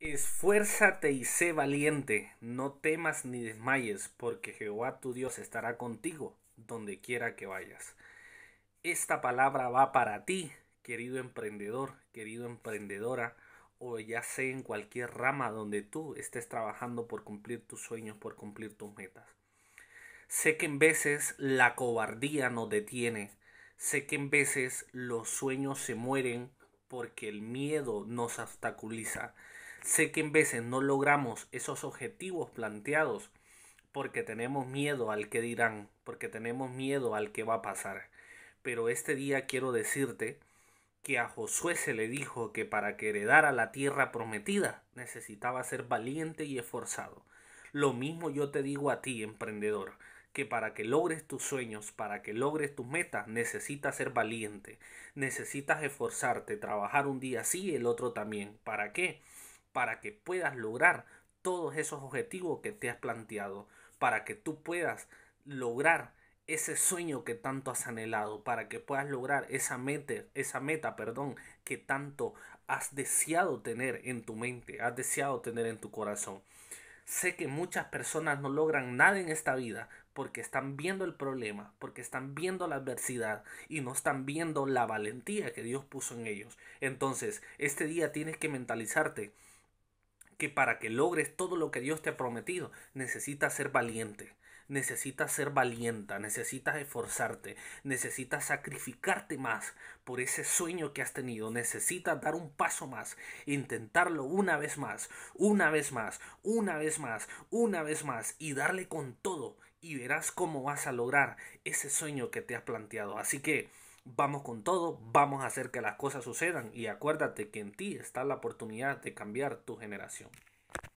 Esfuérzate y sé valiente, no temas ni desmayes, porque Jehová tu Dios estará contigo donde quiera que vayas. Esta palabra va para ti, querido emprendedor, querido emprendedora, o ya sea en cualquier rama donde tú estés trabajando por cumplir tus sueños, por cumplir tus metas. Sé que en veces la cobardía nos detiene, sé que en veces los sueños se mueren porque el miedo nos obstaculiza Sé que en veces no logramos esos objetivos planteados porque tenemos miedo al que dirán, porque tenemos miedo al que va a pasar. Pero este día quiero decirte que a Josué se le dijo que para que heredara la tierra prometida necesitaba ser valiente y esforzado. Lo mismo yo te digo a ti, emprendedor, que para que logres tus sueños, para que logres tus metas, necesitas ser valiente, necesitas esforzarte, trabajar un día sí y el otro también. ¿Para qué? para que puedas lograr todos esos objetivos que te has planteado, para que tú puedas lograr ese sueño que tanto has anhelado, para que puedas lograr esa meta, esa meta, perdón, que tanto has deseado tener en tu mente, has deseado tener en tu corazón. Sé que muchas personas no logran nada en esta vida porque están viendo el problema, porque están viendo la adversidad y no están viendo la valentía que Dios puso en ellos. Entonces, este día tienes que mentalizarte que para que logres todo lo que Dios te ha prometido, necesitas ser valiente, necesitas ser valienta, necesitas esforzarte, necesitas sacrificarte más por ese sueño que has tenido, necesitas dar un paso más, intentarlo una vez más, una vez más, una vez más, una vez más y darle con todo y verás cómo vas a lograr ese sueño que te has planteado. Así que... Vamos con todo, vamos a hacer que las cosas sucedan y acuérdate que en ti está la oportunidad de cambiar tu generación.